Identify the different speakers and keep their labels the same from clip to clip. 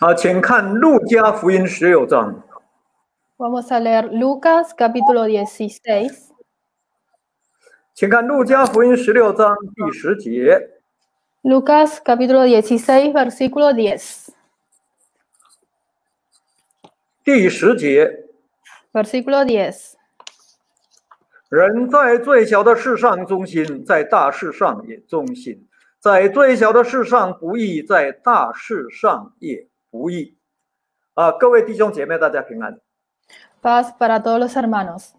Speaker 1: 好，请看《路加福音》十六章。
Speaker 2: Vamos a leer Lucas capítulo dieciséis.
Speaker 1: 请看《路加福音》十六章第十节。
Speaker 2: Lucas capítulo dieciséis, versículo diez.
Speaker 1: 第十节。
Speaker 2: Versículo diez.
Speaker 1: 人在最小的事上忠心，在大事上也忠心；在最小的事上不易，在大事上也。
Speaker 2: Paz para todos los hermanos.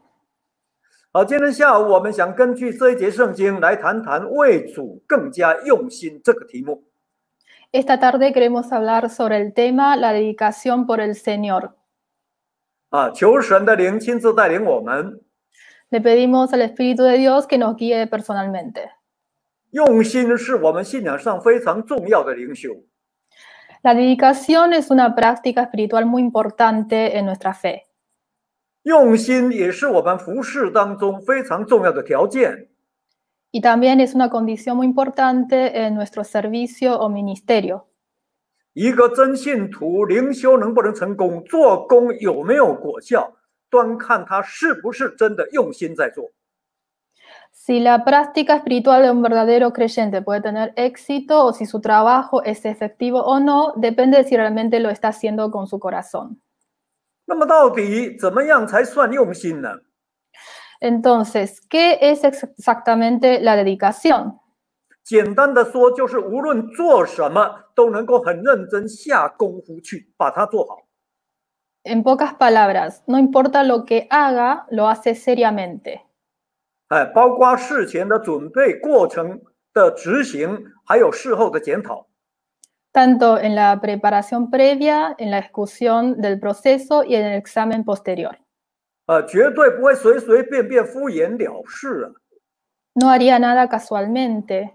Speaker 2: Esta tarde queremos hablar sobre el tema la dedicación por el Señor. Le pedimos al Espíritu de Dios que nos guíe personalmente。
Speaker 1: 用心是我们信仰上非常重要的灵修。
Speaker 2: la dedicación es una práctica espiritual muy importante en nuestra fe. Y también es una condición muy importante en nuestro servicio o ministerio.
Speaker 1: 一个真信徒灵修能不能成功，做工有没有果效，端看他是不是真的用心在做。
Speaker 2: si la práctica espiritual de un verdadero creyente puede tener éxito o si su trabajo es efectivo o no, depende de si realmente lo está haciendo con su corazón. Entonces, ¿qué es exactamente la dedicación? En pocas palabras, no importa lo que haga, lo hace seriamente. Tanto en la preparación previa, en la ejecución del proceso y en el examen posterior. No haría nada casualmente.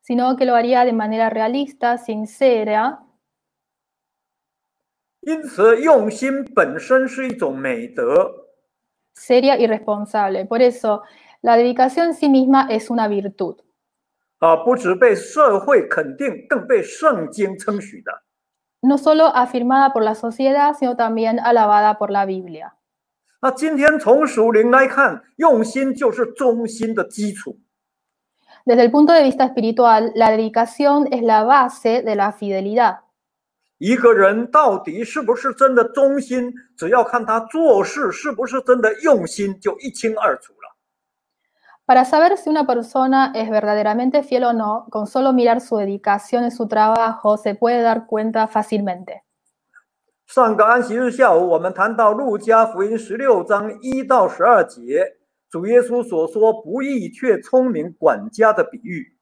Speaker 2: Sino que lo haría de manera realista, sincera Seria y responsable. Por eso, la dedicación en sí misma es una virtud. No solo afirmada por la sociedad, sino también alabada por la Biblia. Desde el punto de vista espiritual, la dedicación es la base de la fidelidad.
Speaker 1: 一个人到底是不是真的忠心，只要看他做事是不是真的用心，就一清二楚了。
Speaker 2: Para saber si una persona es verdaderamente fiel o no, con solo mirar su dedicación en su trabajo se puede dar cuenta fácilmente.
Speaker 1: 上个安息日下午，我们谈到《路加福音》十六章一到十二节，主耶稣所说“不义却聪明管家”的比喻。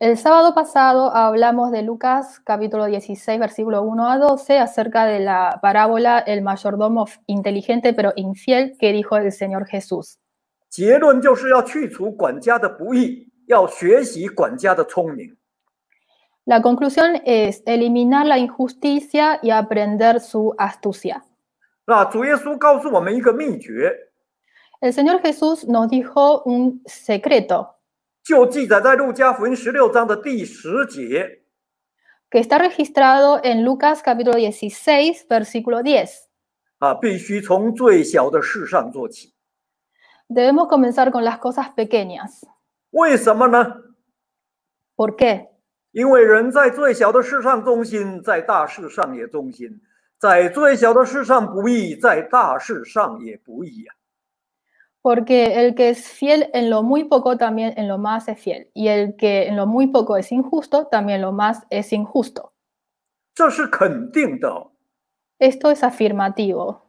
Speaker 2: El sábado pasado hablamos de Lucas capítulo 16, versículo 1 a 12, acerca de la parábola El mayordomo inteligente pero infiel que dijo el Señor Jesús. La conclusión es eliminar la injusticia y aprender su
Speaker 1: astucia.
Speaker 2: El Señor Jesús nos dijo un secreto.
Speaker 1: 就记载在路加福音十六章的第十节。
Speaker 2: Que está registrado en Lucas capítulo dieciséis versículo diez.
Speaker 1: 啊，必须从最小的事上做起。
Speaker 2: Debemos comenzar con las cosas pequeñas.
Speaker 1: 为什么呢？Por qué？因为人在最小的事上忠心，在大事上也忠心；在最小的事上不易，在大事上也不易啊。
Speaker 2: Porque el que es fiel en lo muy poco también en lo más es fiel. Y el que en lo muy poco es injusto, también lo más es injusto. Esto es afirmativo.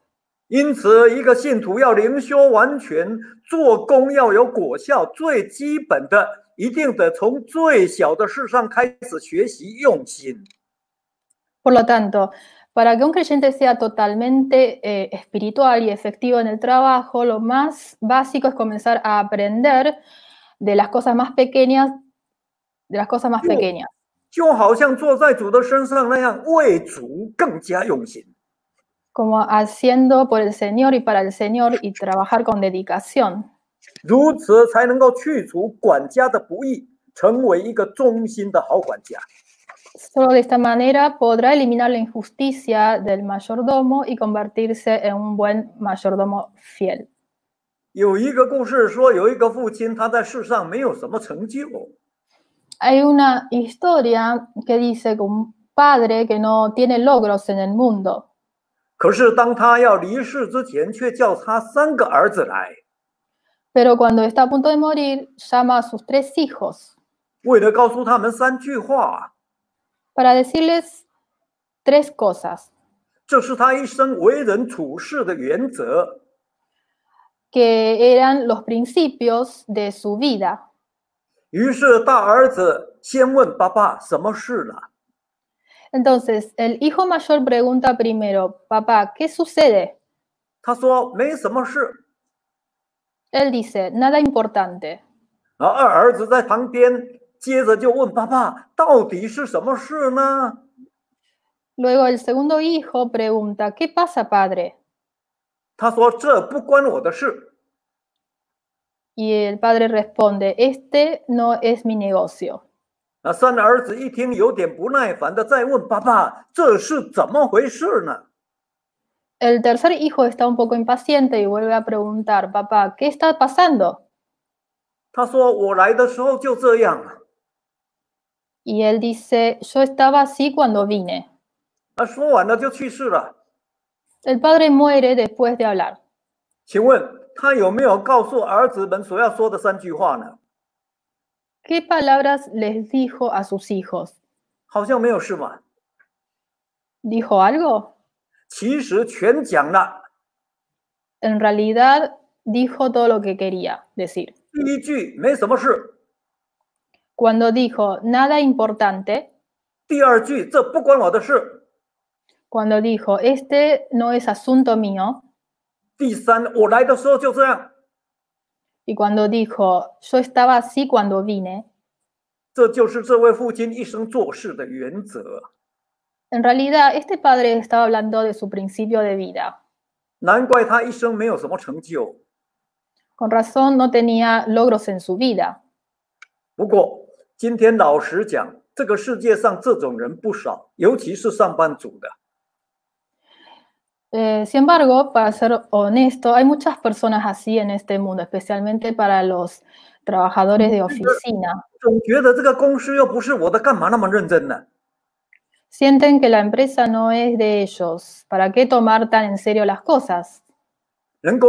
Speaker 2: Por lo tanto, para que un creyente sea totalmente eh, espiritual y efectivo en el trabajo, lo más básico es comenzar a aprender de las cosas más pequeñas, de las cosas más pequeñas. Como haciendo por el Señor y para el Señor y trabajar con dedicación. Solo de esta manera podrá eliminar la injusticia del mayordomo y convertirse en un buen mayordomo fiel. Hay una historia que dice que un padre que no tiene logros en el mundo. pero cuando está a punto de morir, llama a sus tres hijos para decirles tres cosas. Que eran los principios de su vida. Entonces el hijo mayor pregunta primero, papá, ¿qué sucede? Él dice, nada importante. Luego, el segundo hijo pregunta, ¿qué pasa, padre? Y el padre responde, este no es mi negocio. El tercer hijo está un poco impaciente y vuelve a preguntar, papá, ¿qué está pasando? Y él dice, yo estaba así cuando vine. Ah, El padre muere después de hablar. ¿Qué palabras les dijo a sus hijos? ¿Dijo algo? En realidad dijo todo lo que quería decir cuando dijo nada importante. cuando dijo este no es asunto mío. y cuando dijo yo estaba así cuando vine. en realidad, este padre estaba hablando de su principio de vida. con razón no tenía logros en su vida sin embargo, para ser honesto, hay muchas personas así en este mundo, especialmente para los trabajadores de oficina. Sienten que la empresa no es de ellos. ¿Para qué tomar tan en serio las cosas? ¿no?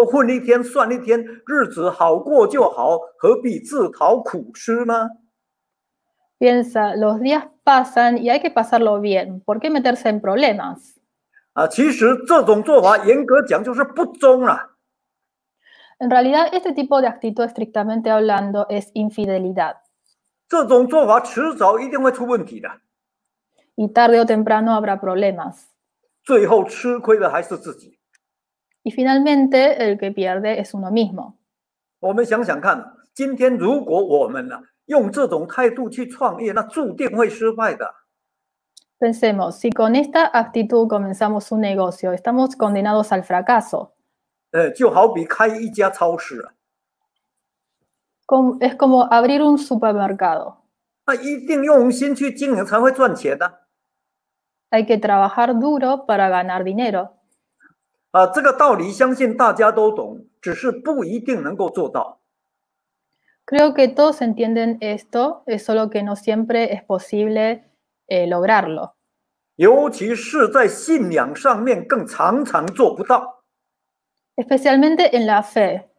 Speaker 2: piensa, los días pasan y hay que pasarlo bien, ¿por qué meterse en problemas? Ah, en realidad, este tipo de actitud, estrictamente hablando, es infidelidad. Y tarde o temprano habrá problemas. Y finalmente, el que pierde es uno mismo. nosotros Pensemos, si con esta actitud comenzamos un negocio, estamos condenados al fracaso. Es como abrir un supermercado.
Speaker 1: Hay
Speaker 2: que trabajar duro para ganar Creo que todos entienden esto, es solo que no siempre es posible eh, lograrlo. Especialmente en la fe.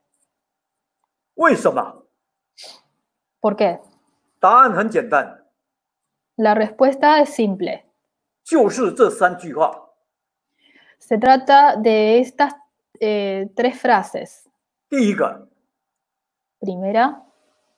Speaker 2: ¿Por qué? La respuesta es simple. Se trata de estas eh, tres frases.
Speaker 1: Primera.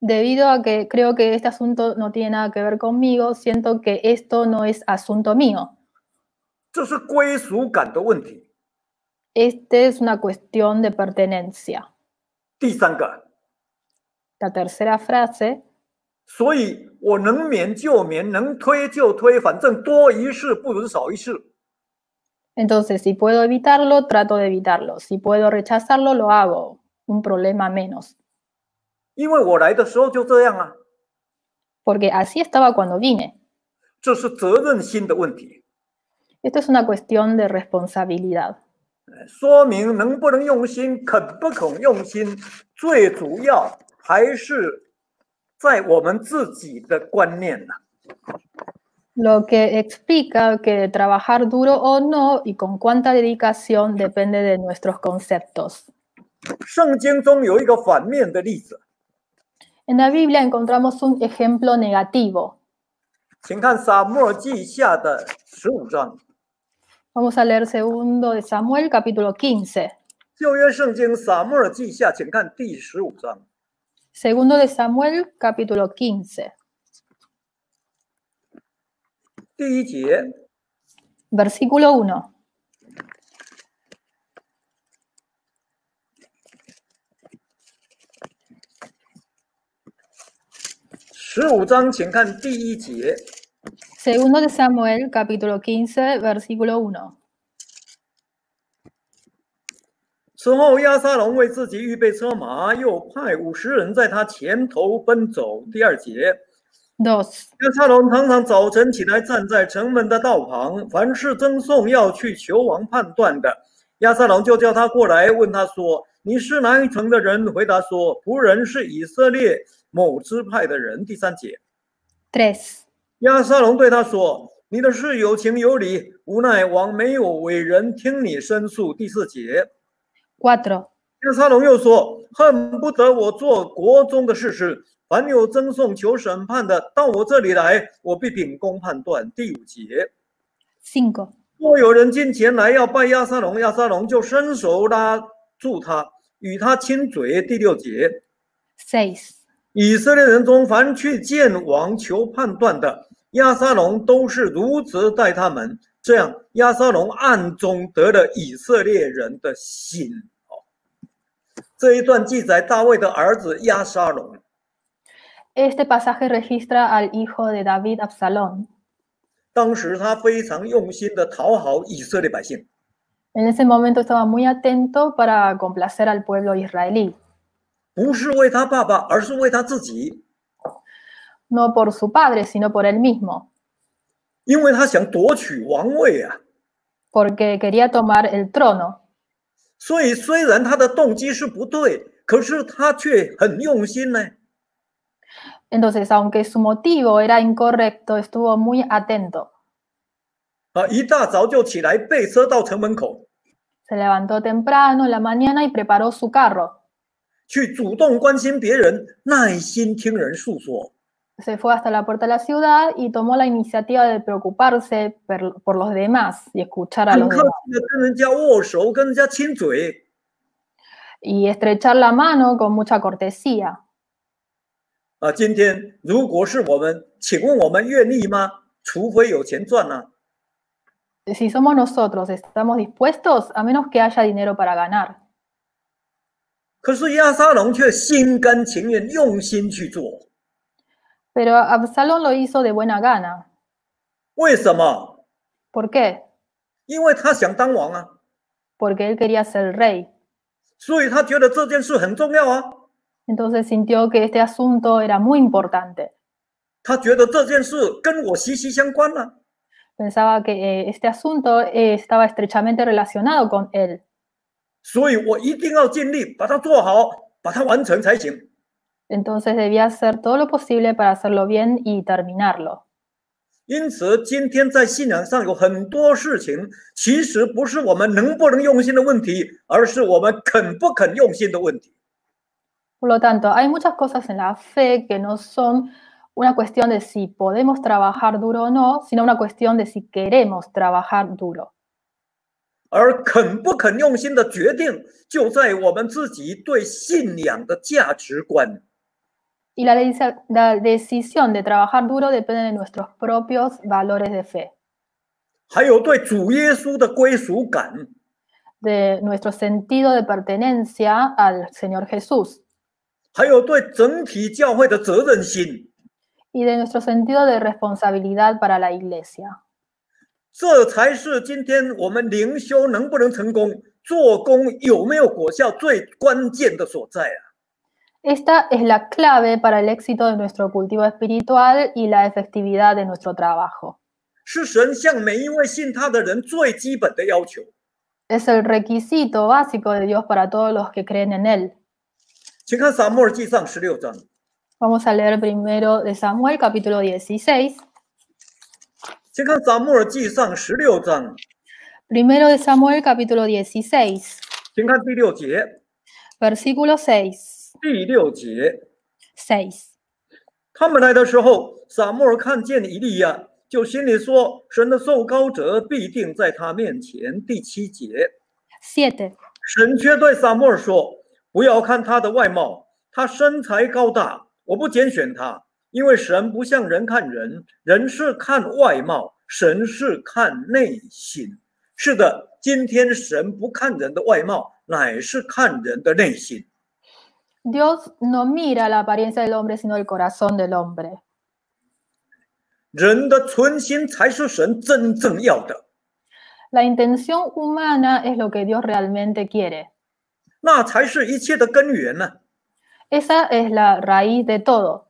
Speaker 2: debido a que creo que este asunto no tiene nada que ver conmigo, siento que esto no es asunto mío. Esta es una cuestión de pertenencia. La tercera frase. Entonces, si puedo evitarlo, trato de evitarlo. Si puedo rechazarlo, lo hago. Un problema menos. Porque así estaba cuando vine. Esto es una cuestión de responsabilidad. Lo que explica que trabajar duro o no y con cuánta dedicación depende de nuestros conceptos. En la Biblia encontramos un ejemplo negativo. Vamos a leer segundo de Samuel, capítulo 15. Segundo de Samuel, capítulo 15. Versículo 1.
Speaker 1: 十五章，请看第一节。
Speaker 2: Segundo de Samuel, capítulo quince, versículo uno.
Speaker 1: 此后亚撒龙为自己预备车马，又派五十人在他前头奔走。第二节。s 亚撒龙常常早晨起来，站在城门的道旁，凡是赠送要去求王判断的，亚撒龙就叫他过来，问他说：“你是哪一城的人？”回答说：“仆人是以色列。”某支派的人，第三节。tres，亚沙龙对他说：“你的事有情有理，无奈王没有委人听你申诉。”第四节。cuatro，亚沙龙又说：“恨不得我做国中的事实，凡有争讼求审判的，到我这里来，我必秉公判断。”第五节。cinco，若有人进前来要拜亚沙龙，亚沙龙就伸手拉住他，与他亲嘴。第六节。s i s 以色列人中凡去见王求判断的亚撒龙，都是如此待他们。这样亚撒龙暗中得了以色列人的心。哦，这一段记载大卫的儿子亚撒龙。
Speaker 2: Este pasaje registra al hijo de David, Absalón.
Speaker 1: 当时他非常用心的讨好以色列百姓。
Speaker 2: En ese momento estaba muy atento para complacer al pueblo israelí. No por su padre, sino por él mismo. Porque quería tomar el trono. Entonces, aunque su motivo era incorrecto, estuvo muy atento. Se levantó temprano en la mañana y preparó
Speaker 1: su carro
Speaker 2: se fue hasta la puerta de la ciudad y tomó la iniciativa de preocuparse por, los demás y escuchar a los demás. Y estrechar la mano con mucha cortesía. Si somos nosotros, estamos dispuestos a menos que haya dinero para ganar. Pero Absalón lo hizo de buena gana.
Speaker 1: ¿Por
Speaker 2: qué? Porque él quería ser rey. Entonces sintió que este asunto era muy importante. Pensaba que eh, este asunto eh, estaba estrechamente relacionado con él.
Speaker 1: 所以我一定要尽力把它做好，把它完成才行。
Speaker 2: Entonces debía hacer todo lo posible para hacerlo bien y terminarlo。
Speaker 1: 因此，今天在信仰上有很多事情，其实不是我们能不能用心的问题，而是我们肯不肯用心的问题。
Speaker 2: Por lo tanto, hay muchas cosas en la fe que no son una cuestión de si podemos trabajar duro o no, sino una cuestión de si queremos trabajar duro. Y la, decisión de trabajar duro depende de nuestros propios valores de fe. de nuestro sentido de pertenencia al Señor Jesús. y de nuestro sentido de responsabilidad para la iglesia. Esta es la clave para el éxito de nuestro cultivo espiritual y la efectividad de nuestro trabajo. Es el requisito básico de Dios para todos los que creen en Él. Vamos a leer primero de Samuel capítulo 16.
Speaker 1: 先看撒母耳记上十六章。
Speaker 2: Primero de Samuel capítulo dieciséis。
Speaker 1: 先看第六节。
Speaker 2: Versículo seis。
Speaker 1: 第六节。Seis。他们来的时候，撒母耳看见以利亚，就心里说：“神的受高者必定在他面前。”第七节。Siete。神却对撒母耳说：“不要看他的外貌，他身材高大，我不拣选他。”因为神不像人看人，人是看外貌，神是看内心。是的，今天神不看人的外貌，乃是看人的内心。
Speaker 2: Dios no mira la apariencia del hombre sino el corazón del hombre。
Speaker 1: 人的存心才是神真正要的。
Speaker 2: La intención humana es lo que Dios realmente quiere。
Speaker 1: 那才是一切的根源呢。
Speaker 2: Esa es la raíz de todo。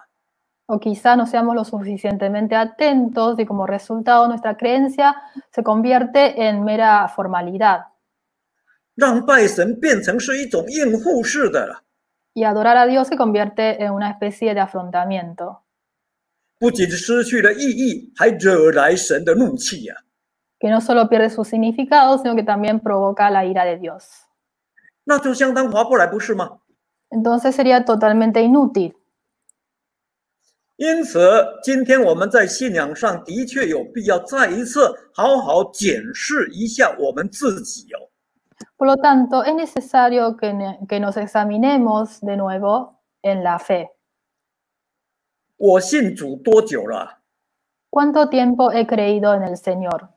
Speaker 2: o quizá no seamos lo suficientemente atentos y como resultado nuestra creencia se convierte en mera formalidad. Y adorar a Dios se convierte en una especie de afrontamiento. Que no solo pierde su significado, sino que también provoca la ira de Dios. Entonces sería totalmente inútil. Por lo tanto, es necesario que, nos examinemos de nuevo en la fe. ¿Cuánto tiempo he creído en el Señor?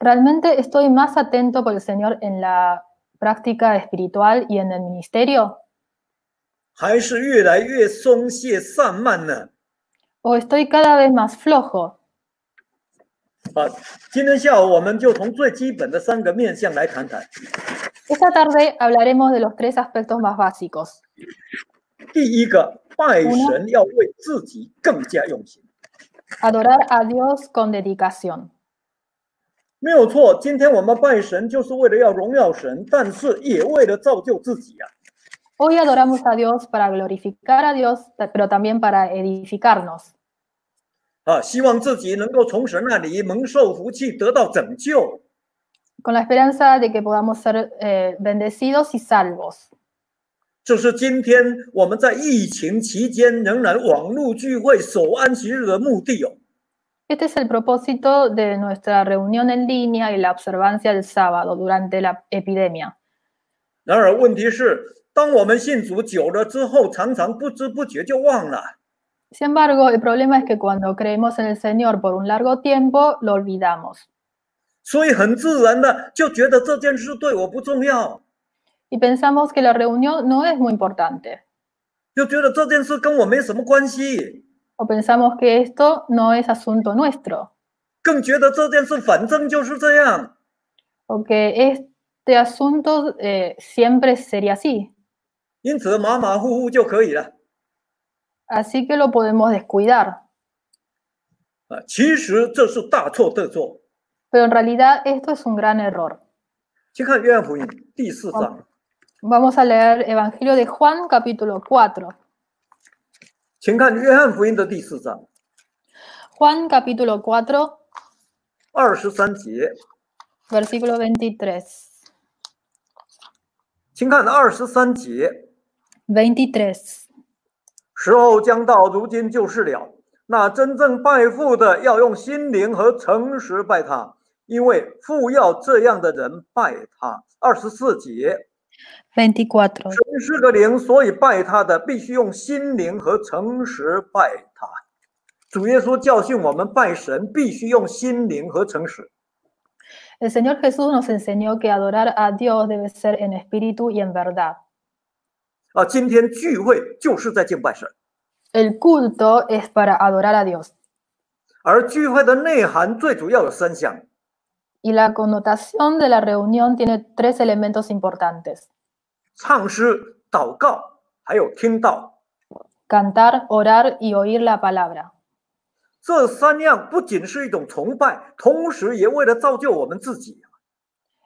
Speaker 2: ¿Realmente estoy más atento por el Señor en la práctica espiritual y en el ministerio? ¿O estoy cada vez más flojo? Esta tarde hablaremos de los tres aspectos más básicos. adorar a Dios con dedicación.
Speaker 1: 没有错，今天我们拜神就是为了要荣耀神，但是也为了造就自己啊。
Speaker 2: Hoy adoramos a Dios para glorificar a Dios, pero también para edificar nos.
Speaker 1: 啊，希望自己能够从神那里蒙受福气，得到拯救。
Speaker 2: Con la esperanza de que podamos ser bendecidos y salvos。
Speaker 1: 这是今天我们在疫情期间仍然网络聚会守安息日的目的哦。
Speaker 2: Este es el propósito de nuestra reunión en línea y la observancia del sábado durante la epidemia. Sin embargo, el problema es que cuando creemos en el Señor por un largo tiempo, lo olvidamos. Y pensamos que la reunión no es muy importante o pensamos que esto no es asunto nuestro. O que este asunto eh, siempre sería así. Así que lo podemos descuidar. Pero en realidad esto es un gran error. Vamos a leer Evangelio de Juan capítulo 4.
Speaker 1: 请看《约翰福音》的第四章
Speaker 2: ，Juan capítulo cuatro，
Speaker 1: 二十三节
Speaker 2: ，versículo veintitrés。
Speaker 1: 请看二十三节
Speaker 2: ，veintitrés。
Speaker 1: 时候将到，如今就是了。那真正拜父的，要用心灵和诚实拜他，因为父要这样的人拜他。二十四节，veinticuatro。
Speaker 2: El Señor Jesús nos enseñó que adorar a Dios debe ser en espíritu y en verdad. El culto es para adorar a Dios Y la connotación de la reunión tiene tres elementos importantes. Cantar, orar y oír la Palabra.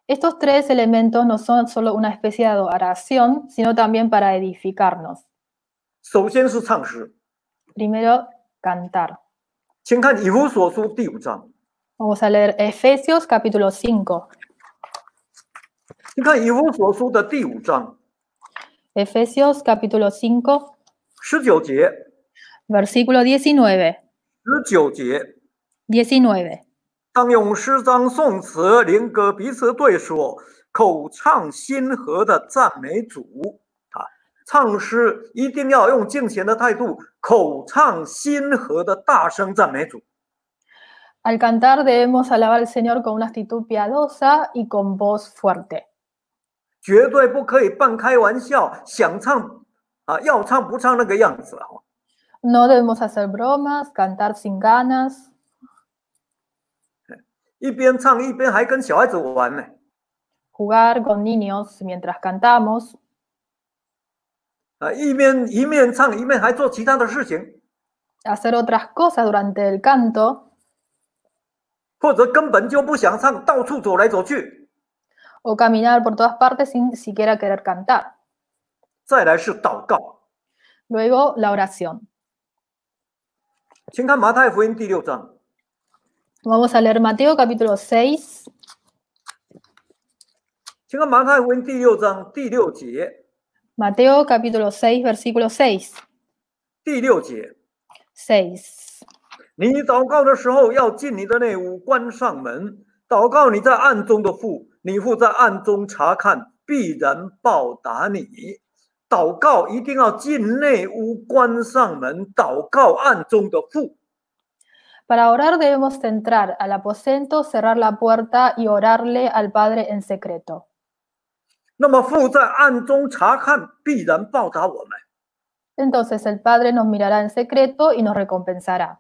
Speaker 2: Estos tres elementos no son solo una especie de oración, sino también para edificarnos. Primero cantar. Vamos a leer Efesios capítulo 5. Efesios capítulo 5, versículo 19. 19. Al cantar debemos alabar al Señor con una actitud piadosa y con voz fuerte no debemos hacer bromas, cantar sin ganas. jugar con niños mientras cantamos. hacer otras cosas durante el canto.
Speaker 1: 或者根本就不想唱，到处走来走去。
Speaker 2: o caminar por todas partes sin siquiera querer cantar. Luego la oración. Vamos a leer Mateo capítulo 6. Mateo capítulo 6, versículo 6. 6
Speaker 1: 你祷告的时候，要进你的内屋，关上门，祷告你在暗中的父。你父在暗中察看，必然报答你。祷告一定要进内屋，关上门，祷告暗中的父。
Speaker 2: Para orar debemos entrar al aposento, cerrar la puerta y orarle al Padre en secreto.
Speaker 1: 那么父在暗中察看，必然报答我们。
Speaker 2: Entonces el Padre nos mirará en secreto y nos recompensará.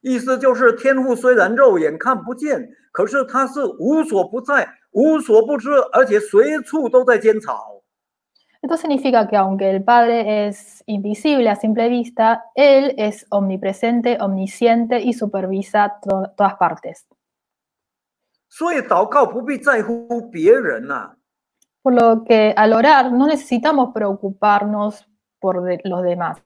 Speaker 1: 意思就是，天父虽然肉眼看不见，可是他是无所不在。
Speaker 2: esto significa que aunque el Padre es invisible a simple vista, Él es omnipresente, omnisciente y supervisa todas partes. por lo que al orar no necesitamos preocuparnos por los demás.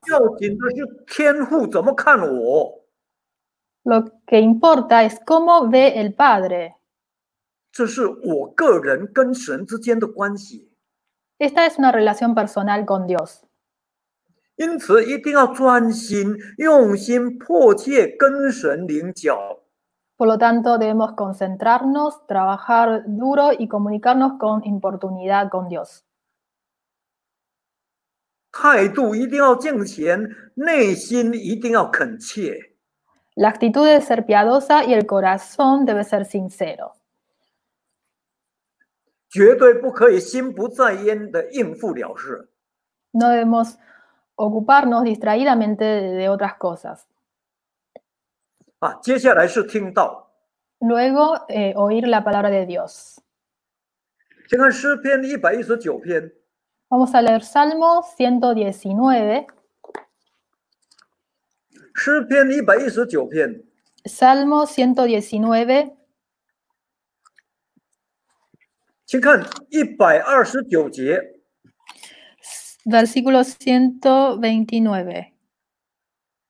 Speaker 2: lo que importa es cómo ve el Padre. Esta es una relación personal con Dios. Por lo tanto, debemos concentrarnos, trabajar duro y comunicarnos con importunidad con Dios. La actitud debe ser piadosa y el corazón debe ser sincero. No debemos ocuparnos distraídamente de otras cosas. Luego, eh, oír la palabra de Dios. Vamos a leer Salmo 119. Salmo 119.
Speaker 1: 先看一百二十九节
Speaker 2: ，Versículo ciento veintinueve，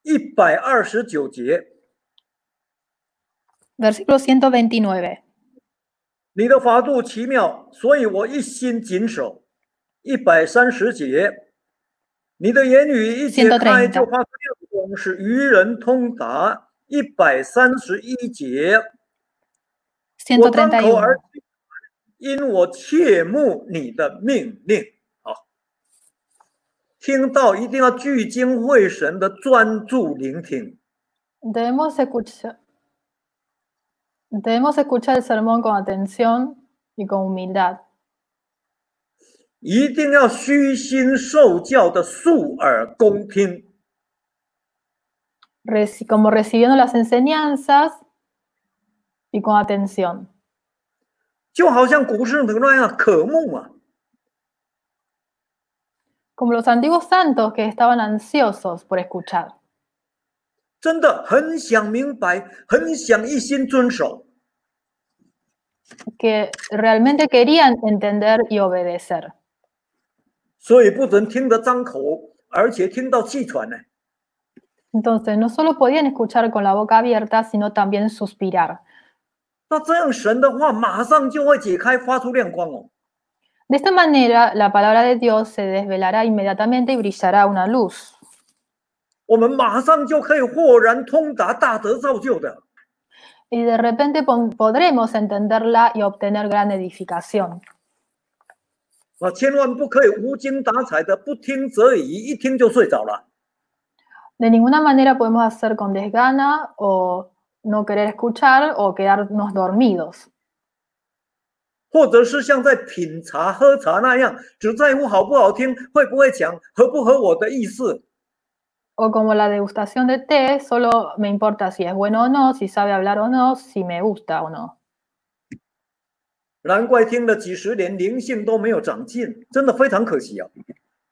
Speaker 1: 一百二十九节
Speaker 2: ，Versículo ciento veintinueve。
Speaker 1: 你的法度奇妙，所以我一心谨守。一百三十节，你的言语一解开就发出亮光，使愚人通达。一百三十一节，我张口而。
Speaker 2: escuchar, debemos escuchar el sermón con atención y con humildad. Como recibiendo las enseñanzas y con atención. Como los antiguos santos que estaban ansiosos por escuchar. Que realmente querían entender y obedecer. Entonces no solo podían escuchar con la boca abierta, sino también suspirar. De esta manera, la palabra de Dios se desvelará inmediatamente y brillará una luz. Y de repente podremos entenderla y obtener gran edificación. De ninguna manera podemos hacer con desgana o no querer escuchar o quedarnos
Speaker 1: dormidos.
Speaker 2: O como la degustación de té, solo me importa si es bueno o no, si sabe hablar o no, si me gusta o no.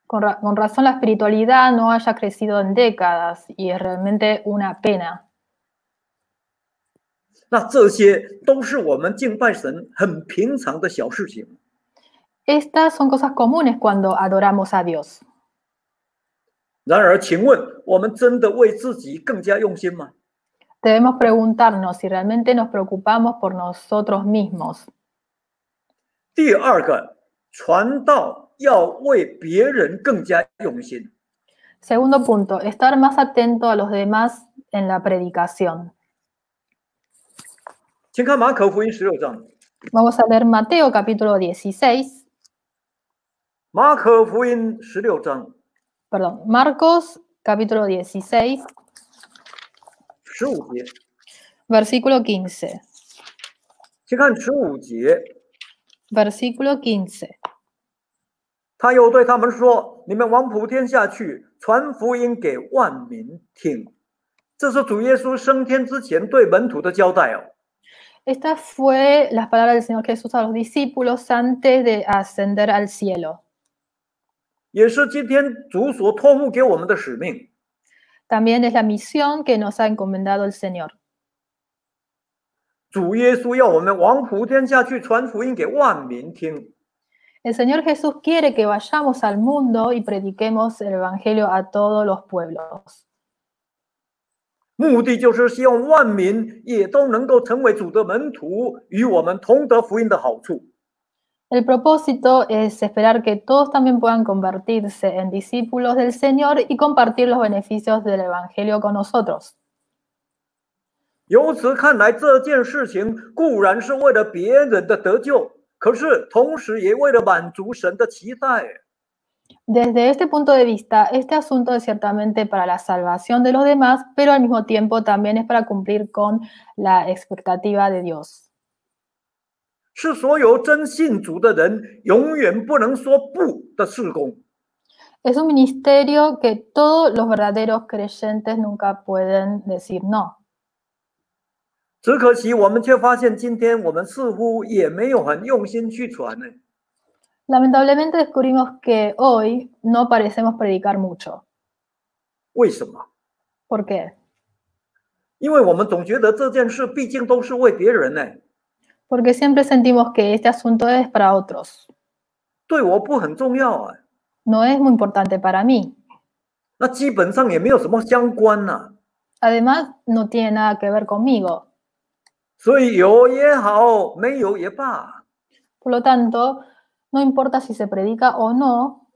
Speaker 2: con razón la espiritualidad no haya crecido en décadas y es realmente una pena. Estas son cosas comunes cuando adoramos a Dios.
Speaker 1: Debemos
Speaker 2: preguntarnos si realmente nos preocupamos por nosotros mismos. Segundo punto, estar más atento a los demás en la predicación.
Speaker 1: 请看马可福音十六章。
Speaker 2: vamos a ver Mateo capítulo dieciséis.
Speaker 1: 马可福音十六章。
Speaker 2: Perdón, Marcos capítulo dieciséis. 十五节 Versículo quince.
Speaker 1: 请看十五节
Speaker 2: Versículo quince.
Speaker 1: 他又对他们说：“你们往普天下去，传福音给万民听。”这是主耶稣升天之前对门徒的交代哦。
Speaker 2: Estas fue las palabras del Señor Jesús a los discípulos antes de ascender al cielo. También es la misión que nos ha encomendado el Señor. El Señor Jesús quiere que vayamos al mundo y prediquemos el Evangelio a todos los pueblos.
Speaker 1: 目的就是希望万民也都能够成为主的门徒，与我们同得福音的好处。
Speaker 2: El propósito es esperar que todos también puedan convertirse en discípulos del Señor y compartir los beneficios del Evangelio con nosotros。
Speaker 1: 由此看来，这件事情固然是为了别人的得救，可是同时也为了满足神的期待。
Speaker 2: Desde este punto de vista, este asunto es ciertamente para la salvación de los demás, pero al mismo tiempo también es para cumplir con la expectativa de Dios. Es un ministerio que todos los verdaderos creyentes nunca pueden decir no. Lamentablemente descubrimos que hoy no parecemos predicar mucho. ¿Por qué? Porque siempre sentimos que este asunto es para otros. No es muy importante para mí. Además, no tiene nada que ver conmigo. Por lo tanto, no importa si se predica o no.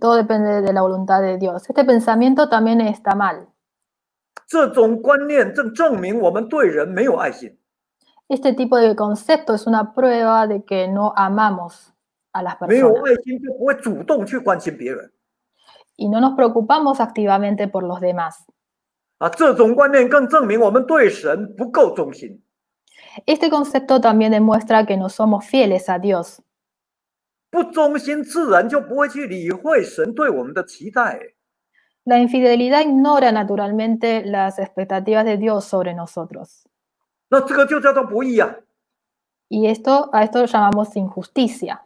Speaker 2: todo depende de la voluntad de Dios. Este pensamiento también está mal. Este tipo de concepto es una prueba de que no amamos a las personas Y no nos preocupamos activamente por los demás. Este concepto también demuestra que no somos fieles a Dios. La infidelidad ignora naturalmente las expectativas de Dios sobre nosotros. Y esto a esto lo llamamos injusticia.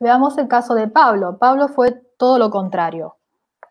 Speaker 2: Veamos el caso de Pablo. Pablo fue todo lo contrario.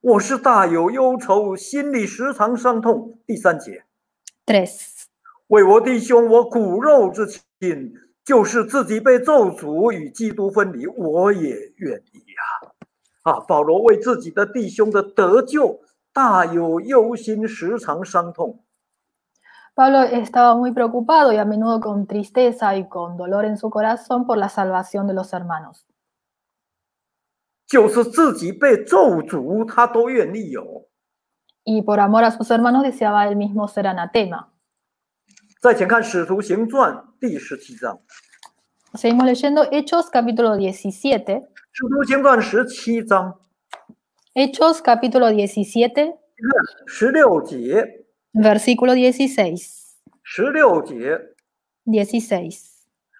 Speaker 1: 我是大有忧愁，心里时常伤痛。第三节，tres，为我弟兄，我骨肉之亲，就是自己被咒诅与基督分离，我也愿意呀。啊，保罗为自己的弟兄的得救大有忧心，时常伤痛。
Speaker 2: Paulo estaba muy preocupado y a menudo con tristeza y con dolor en su corazón por la salvación de los hermanos. Y por amor a sus hermanos deseaba él mismo ser anatema. Seguimos leyendo Hechos capítulo 17.
Speaker 1: Hechos capítulo
Speaker 2: 17, Versículo 16. 16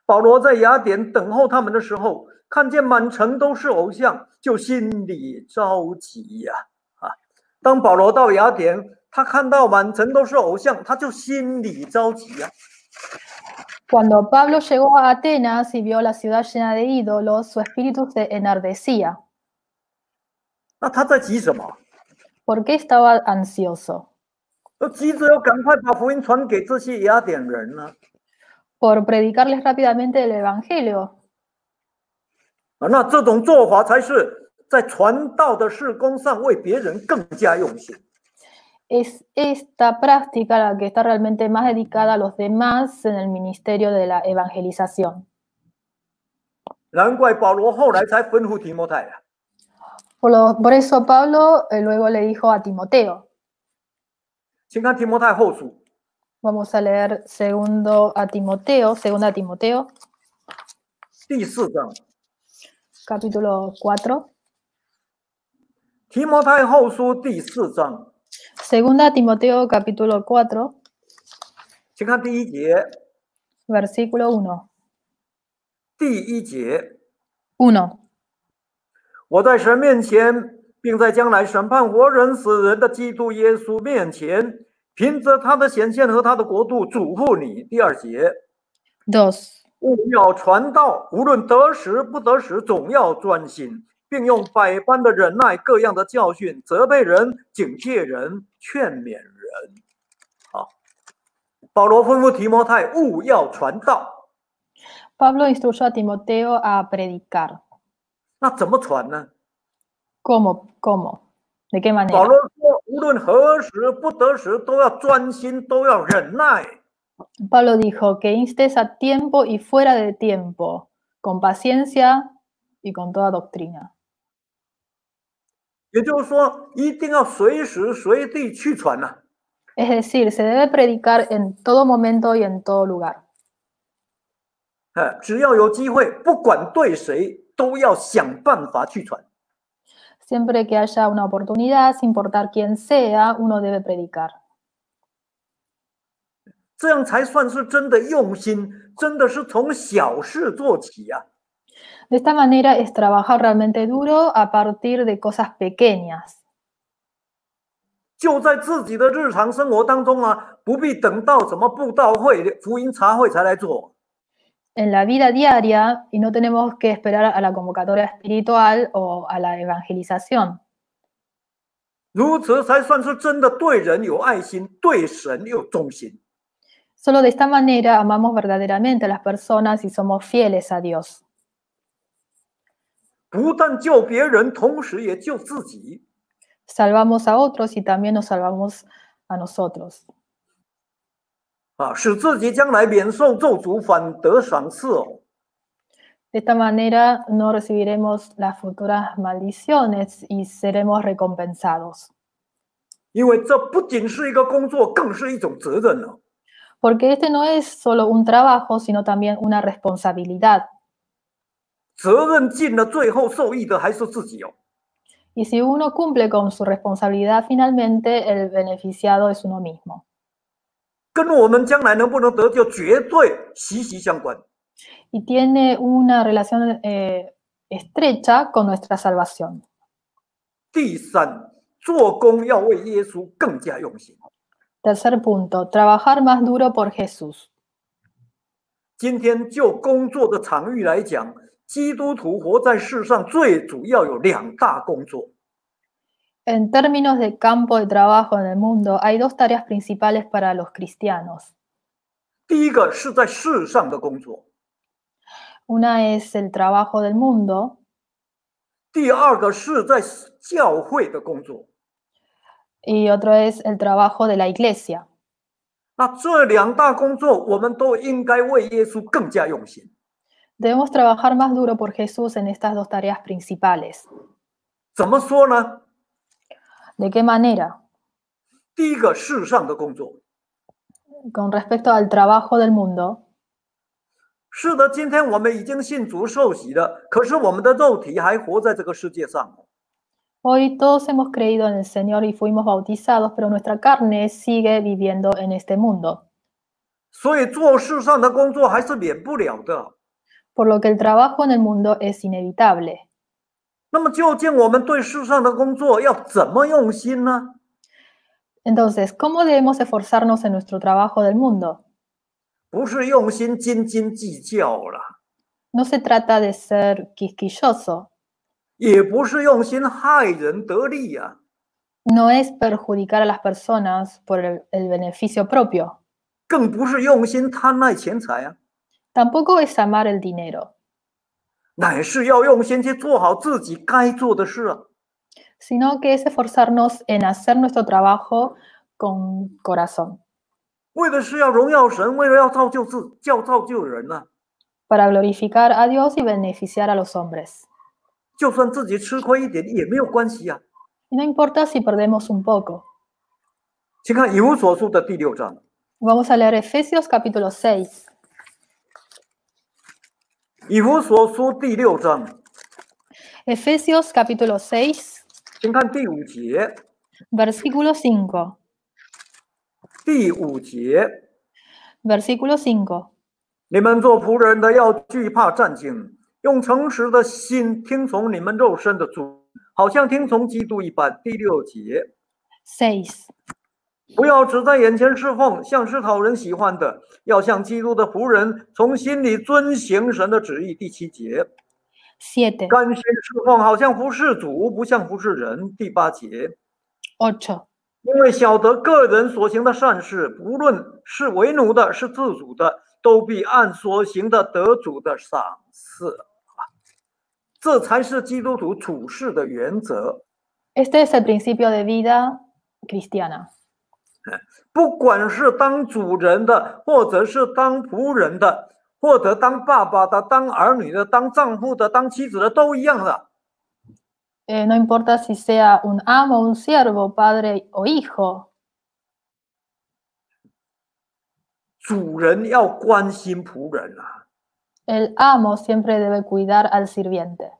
Speaker 1: 保罗在雅典等候他们的时候，看见满城都是偶像，就心里着急呀！啊，当保罗到雅典，他看到满城都是偶像，他就心里着急呀。
Speaker 2: Cuando Pablo llegó a Atenas y vio la ciudad llena de ídolos, su espíritu se enardecía. p o r qué estaba ansioso？p o r predicarles rápidamente el evangelio. es esta práctica la que está realmente más dedicada a los demás en el ministerio de la evangelización. por eso Pablo eh, luego le dijo a Timoteo. Vamos a leer segundo a Timoteo, segunda a Timoteo, capítulo 4. Segunda Timoteo capítulo 4. Versículo 1.
Speaker 1: 第一节。1. 我在神面前，并在将来审判活人死人的基督耶稣面前，凭着他的显现和他的国度，嘱咐你。第二节。Dos. 勿要传道，无论得时不得时，总要专心，并用百般的忍耐，各样的教训、责备人、警戒人、劝勉人。好，保罗吩咐提摩太勿要传道。
Speaker 2: Pablo instruyó a Timoteo a predicar。
Speaker 1: 那怎么传呢
Speaker 2: ？¿Cómo cómo de qué manera？保罗
Speaker 1: 说，无论何时不得时，都要专心，都要忍耐。
Speaker 2: Pablo dijo que instes a tiempo y fuera de tiempo, con paciencia y con toda doctrina. Es decir, se debe predicar en todo momento y en todo lugar. Siempre que haya una oportunidad, sin importar quién sea, uno debe predicar.
Speaker 1: 这样才算是真的用心，真的是从小事做起呀、啊。
Speaker 2: De esta manera es trabajar realmente duro a partir de cosas pequeñas. en la vida diaria y no tenemos que esperar a la convocatoria espiritual o a la evangelización.
Speaker 1: 如此才算是真的对人有爱心，对神有忠心。
Speaker 2: Solo de esta manera amamos verdaderamente a las personas y somos fieles a Dios. Salvamos a otros y también nos salvamos a nosotros. De esta manera no recibiremos las futuras maldiciones y seremos recompensados porque este no es solo un trabajo, sino también una responsabilidad. Y si uno cumple con su responsabilidad, finalmente el beneficiado es uno mismo. Y tiene una relación eh, estrecha con nuestra salvación. Tercer punto, trabajar más duro por Jesús. En términos de campo de trabajo en el mundo, hay dos tareas principales para los cristianos. Una es el trabajo del mundo
Speaker 1: 第二个是在教会的工作。
Speaker 2: y otro es el trabajo de la iglesia. Debemos trabajar más duro por Jesús en estas dos tareas principales. ¿De qué manera? Con respecto al trabajo del mundo.
Speaker 1: 是的，今天我们已经信主受洗了，可是我们的肉体还活在这个世界上。
Speaker 2: Hoy todos hemos creído en el Señor y fuimos bautizados, pero nuestra carne sigue viviendo en este mundo. Por lo que el trabajo en el mundo es inevitable. Entonces, ¿cómo debemos esforzarnos en nuestro trabajo del mundo? No se trata de ser quisquilloso.
Speaker 1: No
Speaker 2: es perjudicar a las personas por el, beneficio propio. Tampoco es amar el dinero, Sino que es esforzarnos en hacer nuestro trabajo con corazón, Para glorificar a Dios y beneficiar a los hombres y no importa si perdemos un poco. Vamos a leer Efesios capítulo 6. Efesios capítulo 6, Versículo 5. Versículo 5.
Speaker 1: 用诚实的心听从你们肉身的主，好像听从基督一般。第六节，says，不要只在眼前侍奉，像是讨人喜欢的，要像基督的仆人，从心里遵行神的旨意。第七节 e i 甘心侍奉，好像服侍主，不像服侍人。第八节 e i h 因为晓得个人所行的善事，不论是为奴的，是自主的，都必按所行的得主的赏赐。这才是基督徒处事的原则。
Speaker 2: Este es el principio de vida cristiana。
Speaker 1: 不管是当主人的，或者是当仆人的，或者当爸爸的、当儿女的、当丈夫的、当妻子的，都一样的。
Speaker 2: No importa si sea un amo, un siervo, padre o hijo。
Speaker 1: 主人要关心仆人啊。
Speaker 2: El amo siempre debe cuidar al sirviente.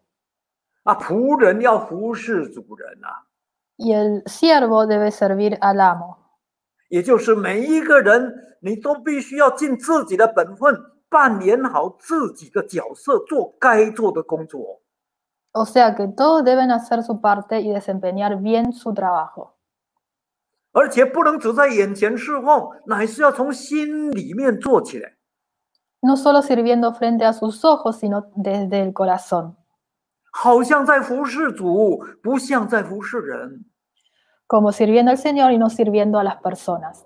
Speaker 2: Y el siervo debe servir al amo. O sea que todos deben hacer su parte y desempeñar bien su trabajo.
Speaker 1: 而且不能只在眼前侍奉，乃是要从心里面做起来。
Speaker 2: no solo sirviendo frente a sus ojos, sino desde el corazón. Como sirviendo al Señor y no sirviendo a las personas.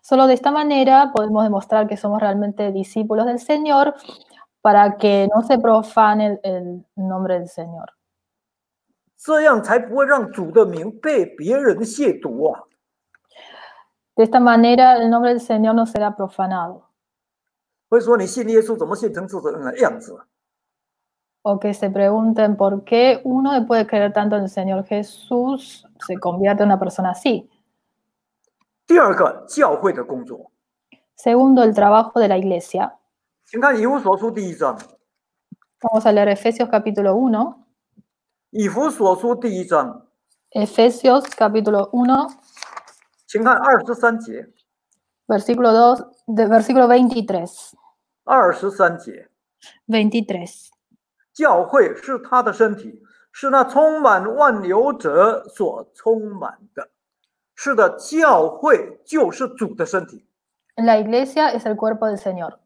Speaker 2: Solo de esta manera podemos demostrar que somos realmente discípulos del Señor para que no se profane el nombre del Señor. De esta manera el nombre del Señor no será profanado. O que se pregunten por qué uno puede creer tanto en el Señor Jesús, se convierte en una persona así. Segundo, el trabajo de la iglesia. Vamos a leer Efesios capítulo 1.
Speaker 1: 以弗所书第一章。
Speaker 2: Efesios capítulo 1. Versículo 2, de, versículo 23.
Speaker 1: 二十三节。
Speaker 2: 23. La iglesia es el cuerpo del Señor.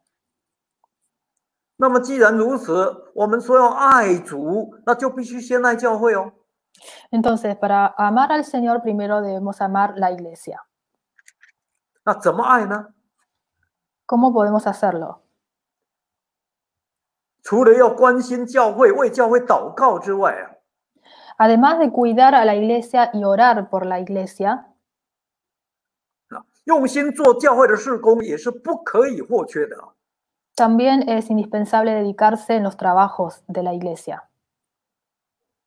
Speaker 1: 那么既然如此，我们说要爱主，那就必须先爱教会哦。
Speaker 2: Entonces, para amar al Señor primero debemos amar la Iglesia.
Speaker 1: 那怎么爱呢
Speaker 2: ？Cómo podemos hacerlo？
Speaker 1: 除了要关心教会、为教会祷告之外啊。
Speaker 2: Además de cuidar a la Iglesia y orar por la Iglesia，
Speaker 1: 那用心做教会的事工也是不可或缺的。
Speaker 2: También es indispensable dedicarse en los trabajos de la iglesia.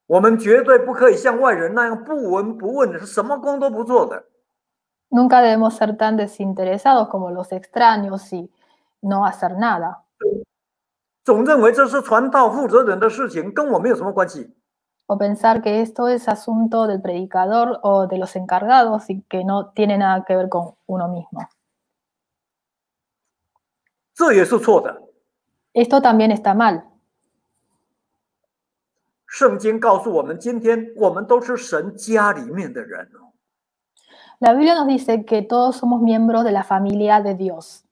Speaker 1: Nunca
Speaker 2: debemos ser tan desinteresados como los extraños y no hacer nada. O pensar que esto es asunto del predicador o de los encargados y que no tiene nada que ver con uno mismo. Esto también está mal. La Biblia nos dice que todos somos miembros de la familia de Dios.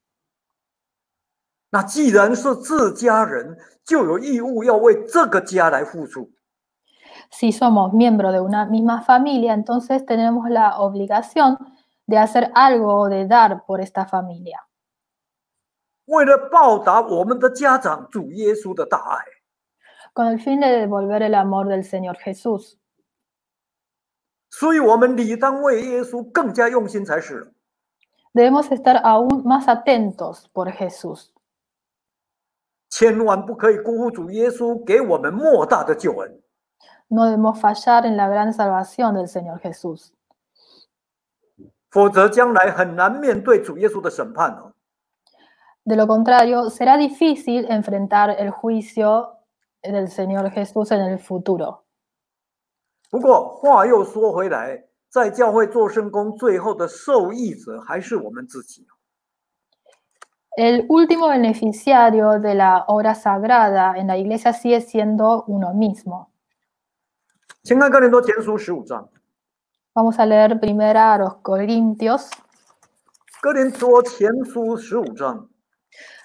Speaker 2: Si somos miembros de una misma familia, entonces tenemos la obligación de hacer algo o de dar por esta familia con el fin de devolver el amor del Señor Jesús. Debemos estar aún más atentos por Jesús. No debemos fallar en la gran salvación del Señor Jesús. De lo contrario, será difícil enfrentar el juicio del Señor Jesús en el futuro. El último beneficiario de la obra sagrada en la iglesia sigue siendo uno mismo. Vamos a leer primero a los Corintios.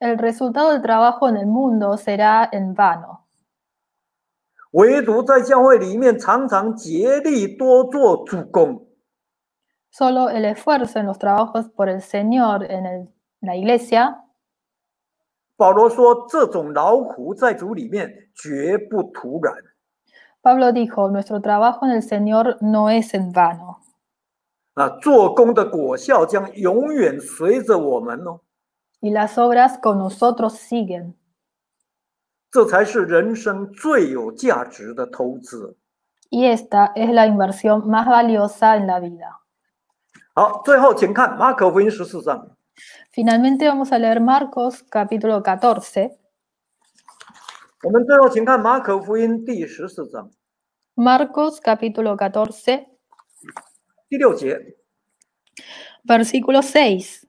Speaker 2: el resultado del trabajo en el mundo será en vano. solo el esfuerzo en los trabajos por el Señor en la iglesia. Pablo dijo: Nuestro trabajo en el Señor no es en
Speaker 1: vano. vano
Speaker 2: y las obras con nosotros siguen. Y esta es la inversión más valiosa en la vida. Finalmente vamos a leer Marcos capítulo 14. Marcos capítulo 14, Versículo 6.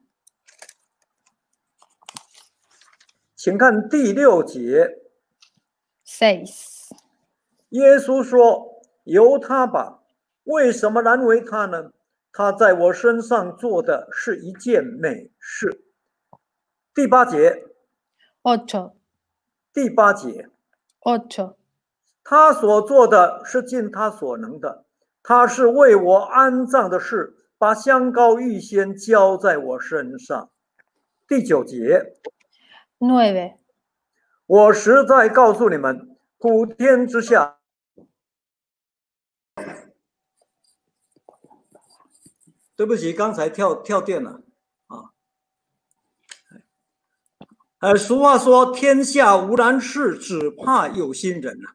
Speaker 1: 请看第六节，says，耶稣说：“由他吧，为什么难为他呢？他在我身上做的是一件美事。”第八节，我 o 第八节，我 o 他所做的是尽他所能的，他是为我安葬的事，把香膏预先浇在我身上。第九节。九。我实在告诉你们，普天之下。对不起，刚才跳跳电了啊。呃，俗话说：“天下无难事，只怕有心人。”呐。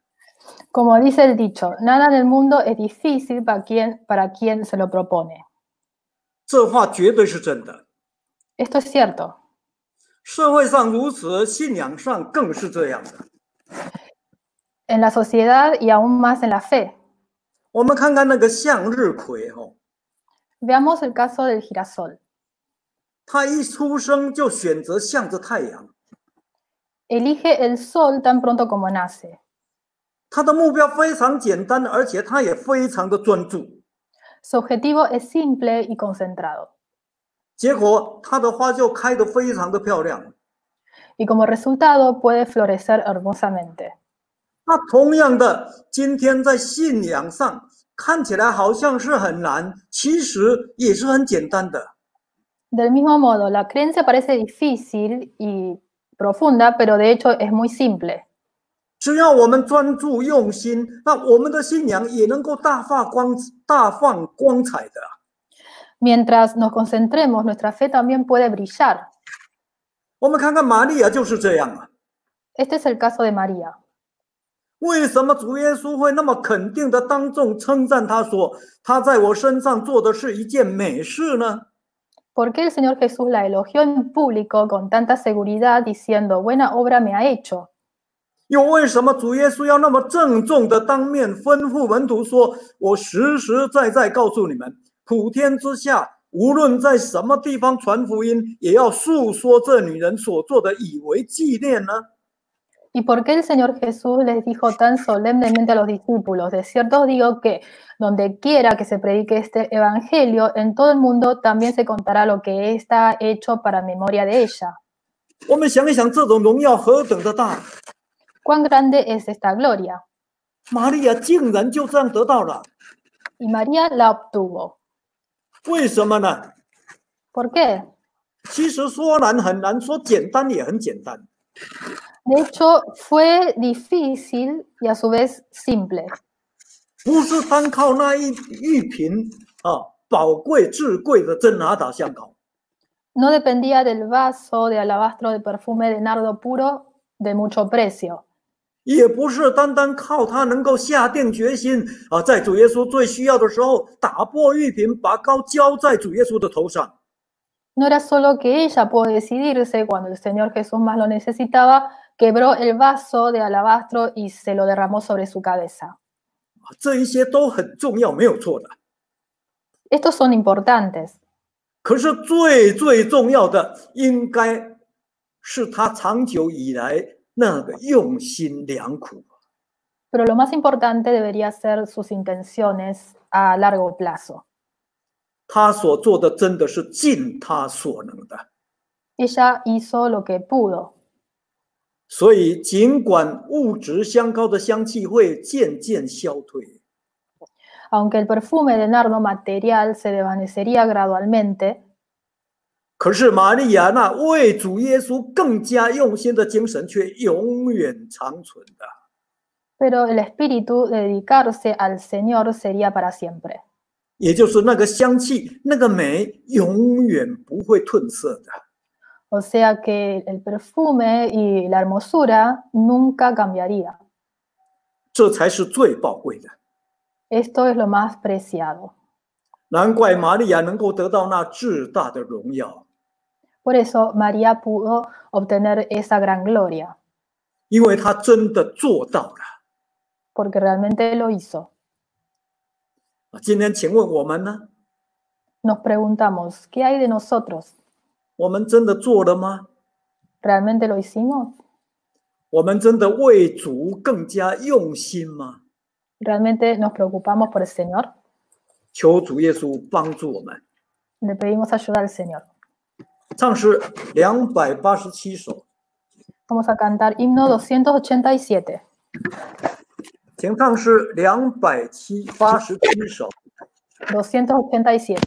Speaker 2: Como dice el dicho，nada del mundo es difícil para quien para quien se lo propone。
Speaker 1: 这话绝对是真的。
Speaker 2: Esto es cierto。En la sociedad y aún más en la fe. Veamos el caso del girasol. Elige el sol tan pronto como nace. Su objetivo es simple y concentrado.
Speaker 1: 结果它的花就开得非常的漂亮。
Speaker 2: Y como resultado puede florecer hermosamente.
Speaker 1: 那同样的，今天在信仰上看起来好像是很难，其实也是很简单的。
Speaker 2: Del mismo modo, la creencia parece difícil y profunda, pero de hecho es muy simple.
Speaker 1: 只要我们专注用心，那我们的信仰也能够大发光大放光彩的。Mientras nos
Speaker 2: concentremos, nuestra fe también puede brillar. Este es el caso de María. ¿Por qué el Señor Jesús la elogió en público con tanta seguridad diciendo, buena obra me ha hecho? ¿Y por qué el Señor Jesús les dijo tan solemnemente a los discípulos? De cierto digo que donde quiera que se predique este evangelio, en todo el mundo también se contará lo que está hecho para memoria de ella. ¿Cuán grande es
Speaker 1: esta gloria? Y María la obtuvo. ¿Por qué?
Speaker 2: De hecho, fue difícil y a su vez simple. No dependía del vaso de alabastro de perfume de nardo puro de mucho precio. No era solo que ella pudo decidirse cuando el Señor Jesús más lo necesitaba, quebró el vaso de alabastro y se lo derramó sobre su cabeza. Estos son importantes. Pero lo más importante debería ser sus intenciones a largo plazo. Ella hizo lo que pudo. aunque el perfume de nardo material se desvanecería gradualmente. Pero el espíritu de dedicarse al Señor sería para siempre. O sea que el perfume y la hermosura nunca cambiaría. Esto es lo más preciado. Por eso María pudo obtener esa gran gloria. Porque realmente lo hizo. Ah, nos preguntamos, ¿qué hay de nosotros?
Speaker 1: ¿Realmente
Speaker 2: lo hicimos? ¿Realmente nos preocupamos por el Señor? Le pedimos ayuda al Señor.
Speaker 1: 唱诗两百八十七首。
Speaker 2: vamos a cantar himno doscientos ochenta y siete。
Speaker 1: 前唱诗两百七八十七首。
Speaker 2: doscientos ochenta y siete。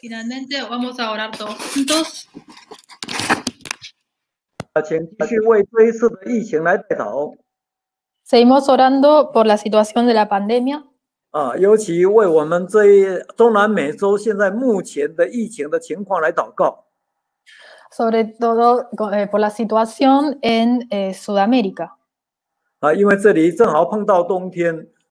Speaker 2: Finalmente, vamos a orar todos juntos. orando por la situación de la pandemia. Sobre todo eh, por la situación en eh, Sudamérica.